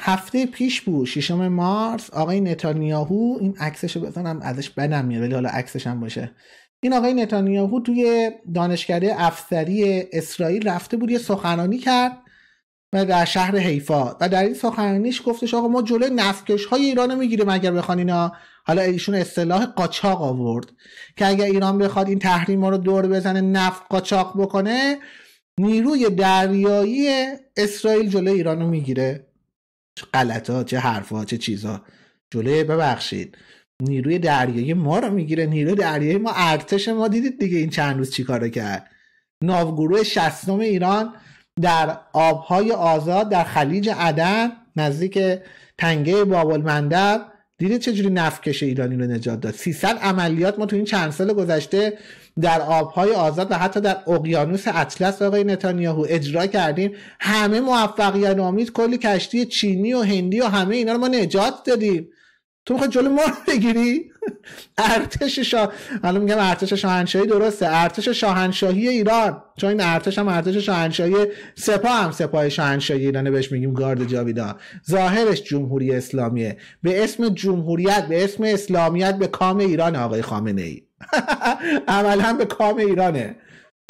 هفته پیش بود ششم مارس آقای نتانیاهو این عکسش بزنم ازش بدم میاد ولی حالا عکسش هم باشه این آقای نتانیاهو توی دانشکده افسری اسرائیل رفته بود یه سخنرانی کرد و در شهر حیفا و در این سخنرانیش گفتش آقا ما جلوی نفکش های ایران میگیریم اگر بخوان اینا حالا ایشون اصطلاح قاچاق آورد که اگر ایران بخواد این تحریم رو دور بزنه نفت قاچاق بکنه نیروی دریایی اسرائیل جلوی ایران میگیره چه غلط ها چه حرف ها چه چیزا؟ جلوی ببخشید نیروی دریایی ما رو میگیره نیروی دریایی ما ارتش ما دیدید دیگه این چند روز چیکاره کرد ناوگروه شستم ایران در آبهای آزاد در خلیج عدن نزدیک تنگه بابل مندب دیدید چجوری نفکش ایرانی رو نجات داد 300 عملیات ما تو این چند سال گذشته در آبهای آزاد و حتی در اقیانوس اطلس آقای نتانیاهو اجرا کردیم همه موفقیت آمیز کلی کشتی چینی و هندی و همه اینا رو ما نجات دادیم تو میخوای جلو ما رو بگیری ارتش شاه الان میگم ارتش شاهنشاهی درسته ارتش شاهنشاهی ایران چون این ارتش هم ارتش شاهنشاهی سپاه هم سپاه شاهنشاهی ایرانه بهش میگیم گارد جاویدان ظاهرش جمهوری اسلامیه به اسم جمهوریت به اسم اسلامیت به کام ایران آقای خامنه ای عملا به کام ایرانه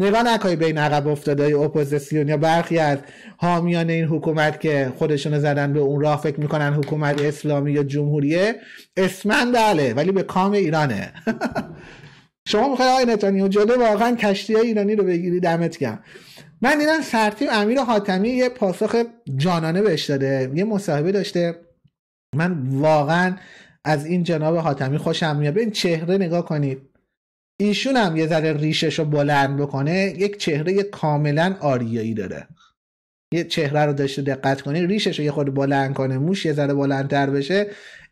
نگاه نکنید به این عقب افتاده اپوزیسیون یا برخی از حامیان این حکومت که خودشون زدن به اون راه فکر میکنن حکومت اسلامی یا جمهوریه اسمن بله ولی به کام ایرانه شما میخواید آقای نتانیاهو جلو واقعا کشتی های ایرانی رو بگیری دمت کن من دیدم سرتیب امیر حاتمی یه پاسخ جانانه بهش داده یه مصاحبه داشته من واقعا از این جناب حاتمی خوشم میاد به این چهره نگاه کنید ایشون هم یه ذره ریشش رو بلند بکنه یک چهره کاملا آریایی داره یه چهره رو داشته دقت کنی ریشش رو یه خود بلند کنه موش یه ذره بلندتر بشه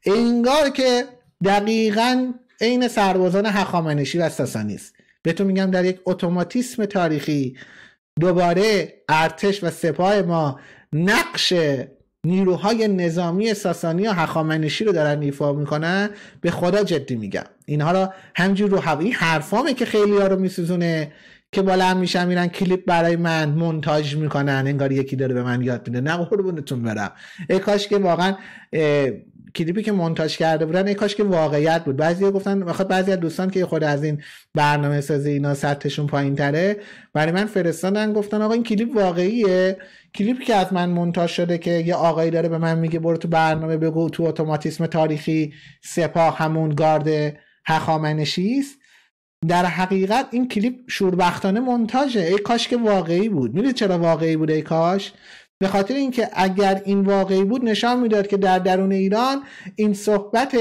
انگار که دقیقا عین سربازان هخامنشی و ساسانیست به تو میگم در یک اتوماتیسم تاریخی دوباره ارتش و سپاه ما نقش نیروهای نظامی ساسانی و هخامنشی رو دارن ایفا میکنن به خدا جدی میگم اینها رو همجور رو هوایی حرفامه که خیلی ها رو میسوزونه که بالا هم میشن میرن کلیپ برای من منتاج میکنن انگار یکی داره به من یاد میده نه قربونتون برم ای کاش که واقعا کلیپی که مونتاژ کرده بودن ای کاش که واقعیت بود بعضی گفتن بخاطر بعضی از دوستان که خود از این برنامه سازی اینا سطحشون پایین تره برای من فرستادن گفتن آقا این کلیپ واقعیه کلیپی که از من مونتاژ شده که یه آقایی داره به من میگه برو تو برنامه بگو تو اتوماتیسم تاریخی سپاه همون گارد هخامنشی در حقیقت این کلیپ شوربختانه منتاجه ای کاش که واقعی بود میدونید چرا واقعی بود ای کاش به خاطر اینکه اگر این واقعی بود نشان میداد که در درون ایران این صحبت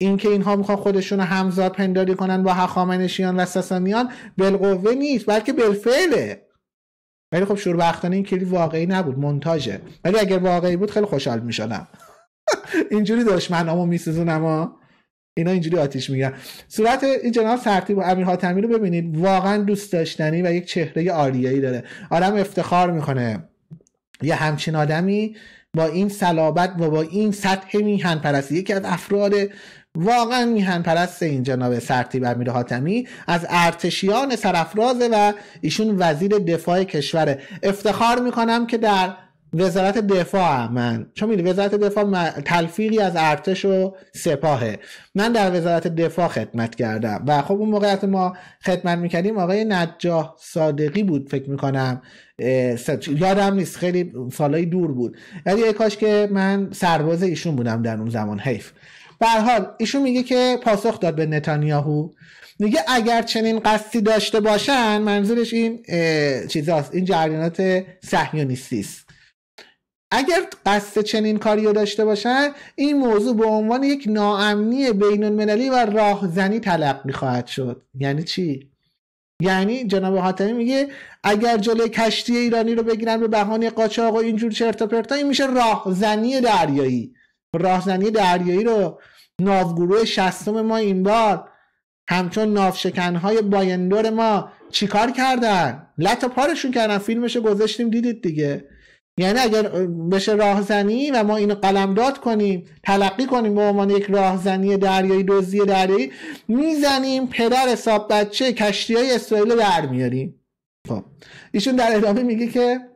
اینکه اینها میخوان خودشون رو همزاد پنداری کنن با هخامنشیان و ساسانیان بالقوه نیست بلکه بالفعله ولی خب شوربختانه این کلی واقعی نبود منتاجه ولی اگر واقعی بود خیلی خوشحال میشدم اینجوری دشمنامو میسوزونم اما اینا اینجوری آتیش میگن صورت این جناب سرتیب و امیر حاتمی رو ببینید واقعا دوست داشتنی و یک چهره آریایی داره آدم افتخار میکنه یه همچین آدمی با این سلابت و با این سطح میهن پرستی یکی از افراد واقعا میهن پرست این جناب سرتیب امیر حاتمی از ارتشیان سرافرازه و ایشون وزیر دفاع کشوره افتخار میکنم که در وزارت دفاع من چون میدونی وزارت دفاع تلفیقی از ارتش و سپاهه من در وزارت دفاع خدمت کردم و خب اون موقعیت ما خدمت میکردیم آقای نجاه صادقی بود فکر میکنم یادم نیست خیلی سالای دور بود ولی کاش که من سرباز ایشون بودم در اون زمان حیف به حال ایشون میگه که پاسخ داد به نتانیاهو میگه اگر چنین قصدی داشته باشن منظورش این چیزاست این جریانات صهیونیستی است اگر قصد چنین کاری رو داشته باشن این موضوع به عنوان یک ناامنی بین المللی و راهزنی تلقی خواهد شد یعنی چی یعنی جناب حاتمی میگه اگر جلوی کشتی ایرانی رو بگیرن به بهانه قاچاق و اینجور چرت و پرتا این میشه راهزنی دریایی راهزنی دریایی رو ناوگروه شستم ما این بار همچون نافشکنهای بایندور ما چیکار کردن لطا پارشون کردن فیلمش گذاشتیم دیدید دیگه یعنی اگر بشه راهزنی و ما اینو قلمداد کنیم تلقی کنیم به عنوان یک راهزنی دریایی دزدی دریایی میزنیم پدر حساب بچه کشتی های اسرائیل رو در میاریم خب. ایشون در ادامه میگه که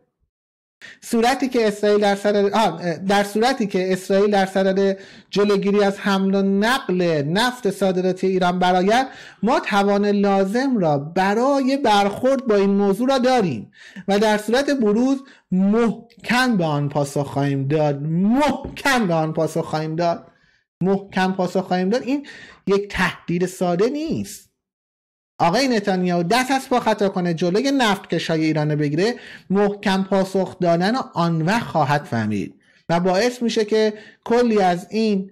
صورتی که اسرائیل در در صورتی که اسرائیل در صدد جلوگیری از حمل و نقل نفت صادراتی ایران برآید ما توان لازم را برای برخورد با این موضوع را داریم و در صورت بروز محکم به آن پاسخ خواهیم داد محکم به آن پاسخ خواهیم داد محکم پاسخ خواهیم داد این یک تهدید ساده نیست آقای نتانیاهو دست از پا خطا کنه جلوی نفت کشای ایران بگیره محکم پاسخ دادن و آن وقت خواهد فهمید و باعث میشه که کلی از این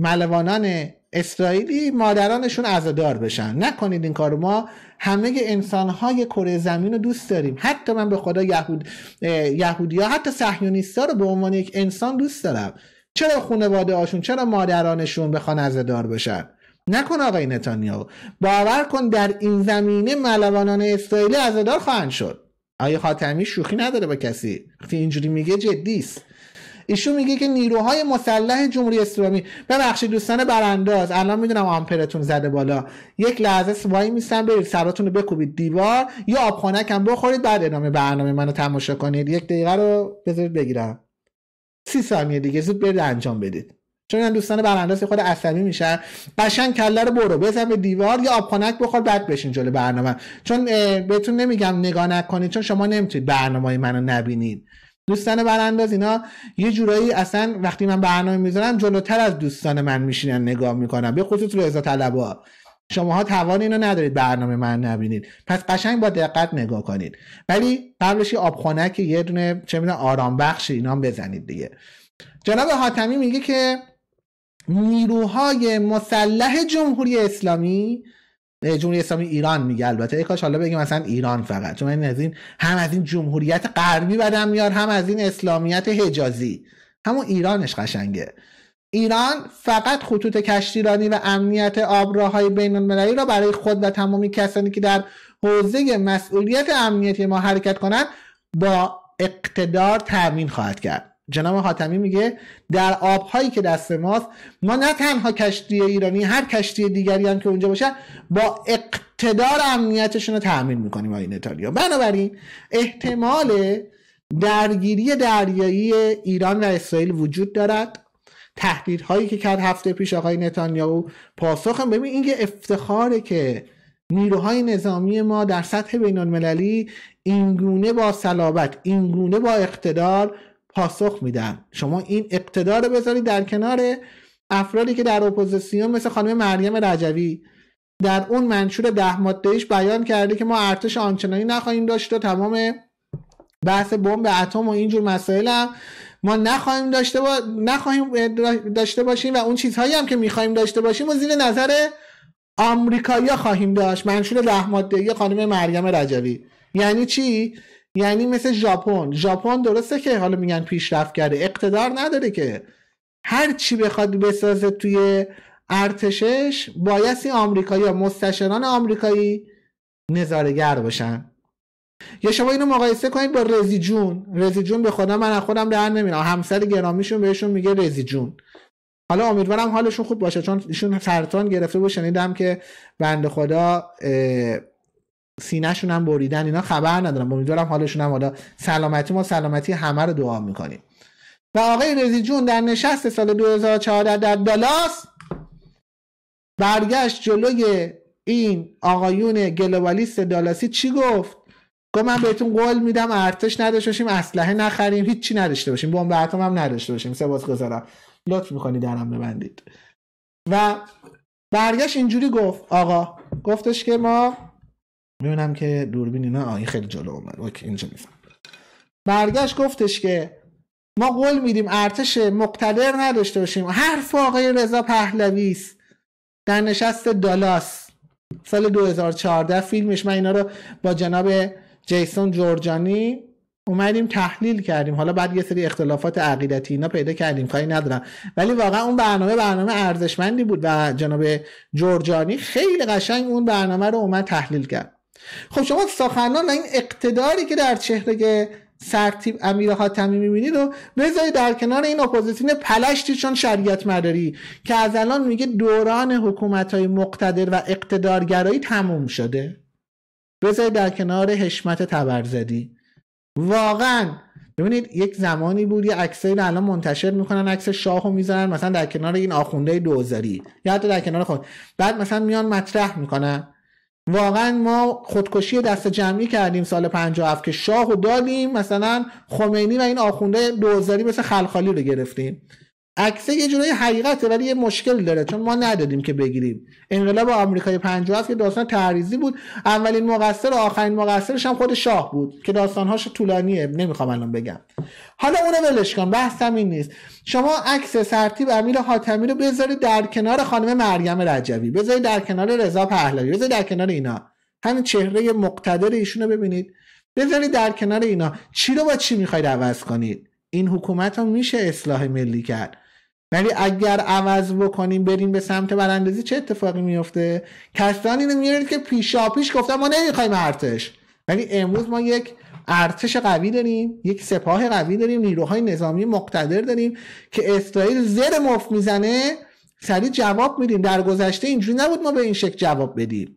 ملوانان اسرائیلی مادرانشون عزادار بشن نکنید این کارو ما همه انسانهای کره زمین رو دوست داریم حتی من به خدا یهود ها حتی ها رو به عنوان یک انسان دوست دارم چرا خانواده هاشون چرا مادرانشون بخوان عزادار بشن نکن آقای نتانیاهو باور کن در این زمینه ملوانان اسرائیلی عزادار خواهند شد آیا خاتمی شوخی نداره با کسی وقتی اینجوری میگه جدیست ایشون میگه که نیروهای مسلح جمهوری اسلامی ببخشید دوستان برانداز الان میدونم آمپرتون زده بالا یک لحظه سوایی میستن برید سراتون رو بکوبید دیوار یا آبخانکم بخورید بعد ادامه برنامه منو تماشا کنید یک دقیقه رو بذارید بگیرم سی ثانیه دیگه زود برید انجام بدید چون این دوستان برانداز خود عصبی میشن قشنگ کله رو برو بزن به دیوار یا آبخنک بخور بعد بشین جلو برنامه چون بهتون نمیگم نگاه نکنید چون شما نمیتونید برنامه منو نبینید دوستان برانداز اینا یه جورایی اصلا وقتی من برنامه میذارم جلوتر از دوستان من میشینن نگاه میکنم به خصوص رضا طلبوا شماها توان اینو ندارید برنامه من نبینید پس قشنگ با دقت نگاه کنید ولی قبلش یه که یه دونه چه میدونم آرام بخش اینا بزنید دیگه جناب حاتمی میگه که نیروهای مسلح جمهوری اسلامی جمهوری اسلامی ایران میگه البته ای کاش حالا بگیم مثلا ایران فقط چون از این هم از این جمهوریت غربی بدن میار هم از این اسلامیت حجازی همون ایرانش قشنگه ایران فقط خطوط کشتیرانی و امنیت آبراهای بین المللی را برای خود و تمامی کسانی که در حوزه مسئولیت امنیتی ما حرکت کنند با اقتدار تامین خواهد کرد جناب حاتمی میگه در آبهایی که دست ماست ما نه تنها کشتی ایرانی هر کشتی دیگری هم که اونجا باشه با اقتدار امنیتشون رو تعمین میکنیم آین ایتالیا بنابراین احتمال درگیری دریایی ایران و اسرائیل وجود دارد تهدیدهایی که کرد هفته پیش آقای نتانیاهو پاسخ هم ببین این که افتخاره که نیروهای نظامی ما در سطح بین المللی اینگونه با صلابت اینگونه با اقتدار پاسخ میدن شما این اقتدار رو بذارید در کنار افرادی که در اپوزیسیون مثل خانم مریم رجوی در اون منشور ده مادهش بیان کرده که ما ارتش آنچنانی نخواهیم داشت و تمام بحث بمب اتم و اینجور مسائل هم ما نخواهیم داشته, با... نخواهیم داشته باشیم و اون چیزهایی هم که میخواهیم داشته باشیم و زیر نظر آمریکایی خواهیم داشت منشور ده ماده خانم مریم رجوی یعنی چی یعنی مثل ژاپن ژاپن درسته که حالا میگن پیشرفت کرده اقتدار نداره که هر چی بخواد بسازه توی ارتشش بایستی آمریکایی یا مستشران آمریکایی نظارگر باشن یا شما اینو مقایسه کنید با رزی جون رزی جون به خدا من خودم در نمیرم همسر گرامیشون بهشون میگه رزی جون حالا امیدوارم حالشون خوب باشه چون ایشون سرطان گرفته بود شنیدم یعنی که بند خدا سینهشون هم بریدن اینا خبر ندارم امیدوارم حالشون هم حالا سلامتی ما سلامتی همه رو دعا میکنیم و آقای رزی جون در نشست سال 2014 در دالاس برگشت جلوی این آقایون گلوبالیست دالاسی چی گفت گفت من بهتون قول میدم ارتش نداشته باشیم اسلحه نخریم هیچی نداشته باشیم بمب اتم هم نداشته باشیم گذارم لطف میکنی درم ببندید و برگشت اینجوری گفت آقا گفتش که ما میبینم که دوربین اینا آه این خیلی جلو اومد اوکی اینجا میفهم برگشت گفتش که ما قول میدیم ارتش مقتدر نداشته باشیم هر آقای رضا پهلوی است در نشست دالاس سال 2014 فیلمش من اینا رو با جناب جیسون جورجانی اومدیم تحلیل کردیم حالا بعد یه سری اختلافات عقیدتی اینا پیدا کردیم کاری ندارم ولی واقعا اون برنامه برنامه ارزشمندی بود و جناب جورجانی خیلی قشنگ اون برنامه رو اومد تحلیل کرد خب شما سخنان این اقتداری که در چهره سرتیب امیر حاتمی میبینید رو بذارید در کنار این اپوزیسیون پلشتی چون شریعت مداری که از الان میگه دوران حکومت های مقتدر و اقتدارگرایی تموم شده بذارید در کنار حشمت تبرزدی واقعا ببینید یک زمانی بود یه عکسایی رو الان منتشر میکنن عکس شاهو میذارن مثلا در کنار این آخونده دوزاری یا حتی در کنار خود بعد مثلا میان مطرح میکنن واقعا ما خودکشی دست جمعی کردیم سال 57 که شاه و دادیم مثلا خمینی و این آخونده دوزاری مثل خلخالی رو گرفتیم عکس یه جورایی حقیقته ولی یه مشکل داره چون ما ندادیم که بگیریم انقلاب آمریکای 57 که داستان تعریزی بود اولین مقصر و آخرین مقصرش هم خود شاه بود که داستانهاش طولانیه نمیخوام الان بگم حالا اونو ولش کن بحثم این نیست شما عکس سرتیب امیر حاتمی رو بذارید در کنار خانم مریم رجوی بذارید در کنار رضا پهلوی بذارید در کنار اینا همین چهره مقتدر رو ببینید بذارید در کنار اینا چی رو با چی میخواید عوض کنید این حکومت رو میشه اصلاح ملی کرد ولی یعنی اگر عوض بکنیم بریم به سمت براندازی چه اتفاقی میفته کسانی رو میارید که پیشا پیش گفتن ما نمیخوایم ارتش ولی یعنی امروز ما یک ارتش قوی داریم یک سپاه قوی داریم نیروهای نظامی مقتدر داریم که اسرائیل زر مفت میزنه سریع جواب میدیم در گذشته اینجوری نبود ما به این شکل جواب بدیم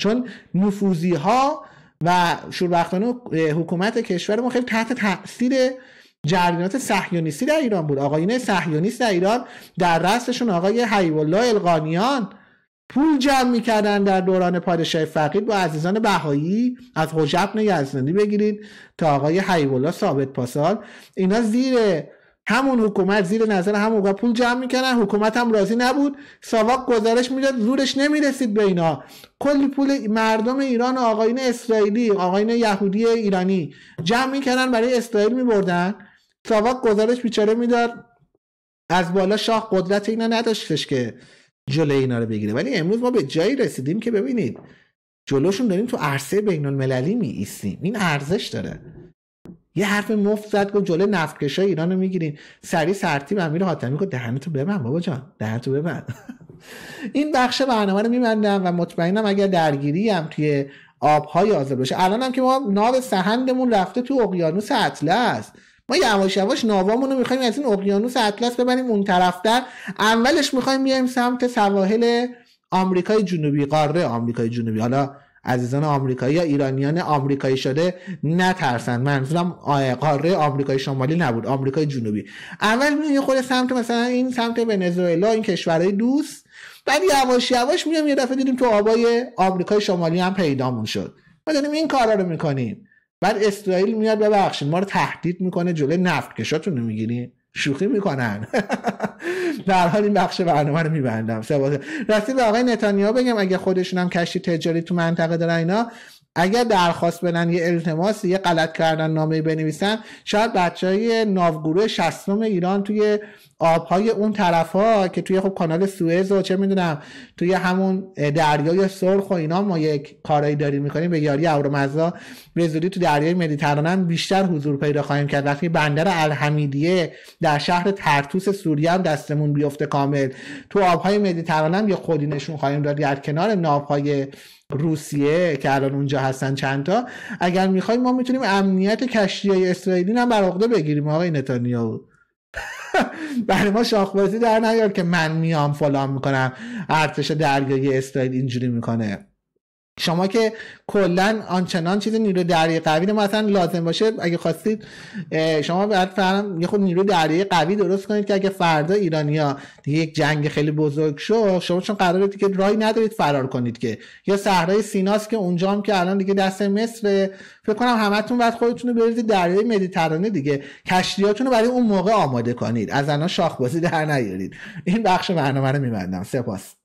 چون نفوزی ها و شوربختانه حکومت کشور ما خیلی تحت تاثیر جریانات صهیونیستی در ایران بود آقایون صهیونیست در ایران در رستشون آقای حیب القانیان پول جمع میکردن در دوران پادشاه فقید با عزیزان بهایی از حجبن یزدانی بگیرید تا آقای حیب ثابت پاسال اینا زیر همون حکومت زیر نظر همون پول جمع میکنن حکومت هم راضی نبود ساواک گزارش میداد زورش نمیرسید به اینا کلی پول مردم ایران و اسرائیلی آقاین یهودی ایرانی جمع میکنن برای اسرائیل میبردن ساواک گزارش بیچاره میدار از بالا شاه قدرت اینا نداشتش که جلوی اینا رو بگیره ولی امروز ما به جایی رسیدیم که ببینید جلوشون داریم تو عرصه بین المللی می ایستیم این ارزش داره یه حرف مفت زد گفت جلو نفتکشای ایران رو میگیرین سری سرتیب امیر حاتمی گفت دهنتو ببند بابا جان دهنتو ببند این بخش برنامه رو میبندم و مطمئنم اگر درگیری توی آبهای آزاد باشه الان که ما ناو سهندمون رفته تو اقیانوس اطلس ما یواش یواش ناوامون رو میخوایم از این اقیانوس اطلس ببریم اون در اولش میخوایم بیایم سمت سواحل آمریکای جنوبی قاره آمریکای جنوبی حالا عزیزان آمریکایی یا ایرانیان آمریکایی شده نترسن منظورم قاره آمریکای شمالی نبود آمریکای جنوبی اول میریم یه خود سمت مثلا این سمت ونزوئلا این کشورهای دوست بعد یواش یواش میام یه دفعه دیدیم تو آبای آمریکای شمالی هم پیدامون شد ما داریم این کارا رو میکنیم بعد اسرائیل میاد ببخشید ما رو تهدید میکنه جلوی نفت کشاتون میگیریم شوخی میکنن در حال این بخش برنامه رو میبندم راستی به آقای نتانیا بگم اگه خودشون هم کشتی تجاری تو منطقه دارن اینا اگر درخواست بدن یه التماس یه غلط کردن نامه بنویسن شاید بچه های ناوگروه شستم ایران توی آبهای اون طرف ها که توی خب کانال سوئز و چه میدونم توی همون دریای سرخ و اینا ما یک کارایی داریم میکنیم به یاری اورمزا به زودی تو دریای مدیترانه بیشتر حضور پیدا خواهیم کرد وقتی بندر الحمیدیه در شهر ترتوس سوریه هم دستمون بیفته کامل تو آبهای مدیترانه هم یه خودی نشون خواهیم داد در کنار ناوهای روسیه که الان اونجا هستن چندتا اگر میخوایم ما میتونیم امنیت کشتی های اسرائیلی هم بر بگیریم آقای نتانیاهو برای ما شاخبازی در نیار که من میام فلان میکنم ارتش دریایی اسرائیل اینجوری میکنه شما که کلا آنچنان چیز نیرو دریای قوی مثلا لازم باشه اگه خواستید شما باید فرام یه خود نیرو دریای قوی درست کنید که اگه فردا ایرانیا دیگه یک جنگ خیلی بزرگ شد شما چون قراره که رای ندارید فرار کنید که یا صحرای سیناس که اونجا هم که الان دیگه دست مصر فکر کنم همتون باید خودتون رو برید دریای مدیترانه دیگه کشتیاتون رو برای اون موقع آماده کنید از الان شاخ بازی در نیارید این بخش برنامه رو می‌بندم سپاس